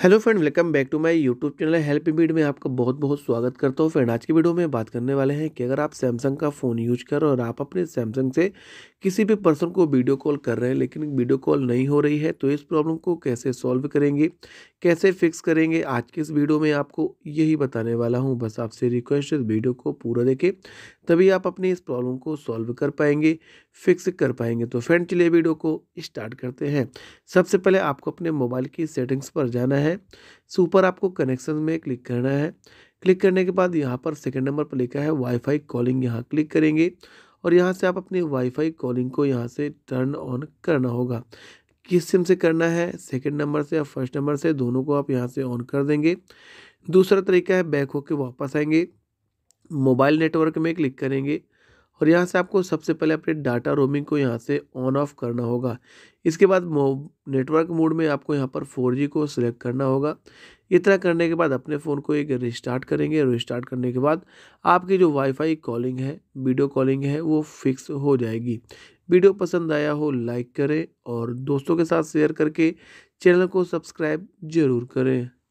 hello friend welcome back to my YouTube channel help बीड में आपका बहुत बहुत स्वागत करता हूँ फ्रेंड आज की वीडियो में बात करने वाले हैं कि अगर आप सैमसंग का फ़ोन यूज कर और आप अपने सैमसंग से किसी भी पर्सन को वीडियो कॉल कर रहे हैं लेकिन वीडियो कॉल नहीं हो रही है तो इस प्रॉब्लम को कैसे सॉल्व करेंगे कैसे फिक्स करेंगे आज की इस वीडियो में आपको यही बताने वाला हूँ बस आपसे रिक्वेस्ट इस वीडियो को पूरा देखें तभी आप अपनी इस प्रॉब्लम को सॉल्व कर पाएंगे फिक्स कर पाएंगे तो फ्रेंड चलिए वीडियो को स्टार्ट करते हैं सबसे पहले आपको अपने मोबाइल की सेटिंग्स पर जाना है है इसके ऊपर आपको कनेक्शन में क्लिक करना है क्लिक करने के बाद यहाँ पर सेकेंड नंबर पर लिखा है वाईफाई कॉलिंग यहाँ क्लिक करेंगे और यहाँ से आप अपनी वाईफाई कॉलिंग को यहाँ से टर्न ऑन करना होगा किस सिम से करना है सेकेंड नंबर से या फर्स्ट नंबर से दोनों को आप यहाँ से ऑन कर देंगे दूसरा तरीका है बैक होकर वापस आएंगे मोबाइल नेटवर्क में क्लिक करेंगे और यहाँ से आपको सबसे पहले अपने डाटा रोमिंग को यहाँ से ऑन ऑफ करना होगा इसके बाद नेटवर्क मोड में आपको यहाँ पर फोर को सिलेक्ट करना होगा इस तरह करने के बाद अपने फ़ोन को एक रिस्टार्ट करेंगे रिस्टार्ट करने के बाद आपकी जो वाईफाई कॉलिंग है वीडियो कॉलिंग है वो फिक्स हो जाएगी वीडियो पसंद आया हो लाइक करें और दोस्तों के साथ शेयर करके चैनल को सब्सक्राइब ज़रूर करें